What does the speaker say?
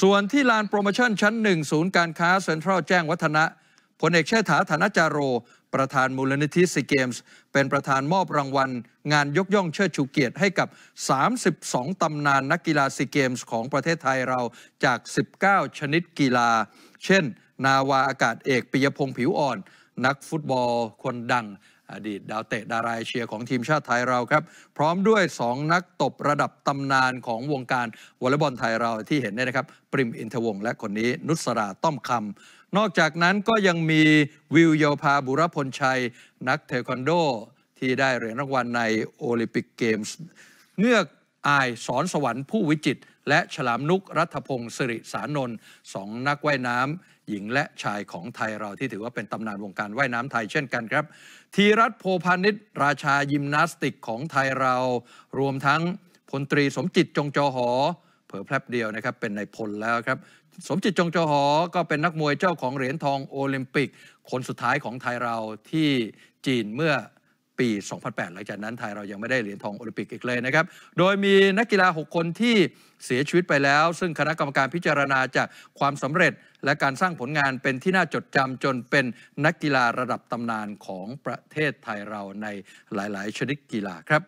ส่วนที่ลานโปรโมชั่นชั้นหนึ่งศูนย์การค้าเซ็นทรัลแจ้งวัฒนะพลเอกเชษฐาฐานจาโร ประธานมูลนิธิซีเกมส์เป็นประธานมอบรางวัล งานยกย่องเชิดชูเกียรติให้กับ 32 ตำนานนักกีฬาซีเกมส์ของประเทศไทยเราจาก 19 ชนิดกีฬา เช่น นาวาอากาศเอกปิยพงศ์ผิวอ่อน นักฟุตบอล คนดังอดีต ดาวเตะดารายเชียร์ของทีมชาติไทยเราครับ พร้อมด้วย 2 นักตบระดับตำนานของวงการวอลเลย์บอลไทยเราที่เห็นเนี่ยนะครับ ปริมอินทวงและคนนี้นุสราต้อมคำนอกจากนั้นก็ยังมีวิวโยภาบุรพลชัย นักเทควันโดที่ได้เหรียญรางวัลในโอลิมปิกเกมส์เงือกอายสอนสวรรค์ผู้วิจิต และฉลามนุกรัฐพงศ์สิริสานนท์สองนักว่ายน้ำหญิงและชายของไทยเราที่ถือว่าเป็นตำนานวงการว่ายน้ำไทยเช่นกันครับธีรัตโพพานิชราชายิมนาสติกของไทยเรา รวมทั้งพลตรีสมจิตจงจอหอ เผอแพลบเดียวนะครับเป็นในพลแล้วครับ สมจิตจงจอหอก็เป็นนักมวยเจ้าของเหรียญทองโอลิมปิก คนสุดท้ายของไทยเราที่จีนเมื่อปี 2008 หลังจากนั้นไทยเรายังไม่ได้เหรียญทองโอลิมปิกอีกเลยนะครับ โดยมีนักกีฬา 6 คนที่เสียชีวิตไปแล้ว ซึ่งคณะกรรมการพิจารณาจากความสำเร็จ และการสร้างผลงานเป็นที่น่าจดจำจนเป็นนักกีฬาระดับตำนานของประเทศไทยเราในหลาย ๆ ชนิดกีฬาครับ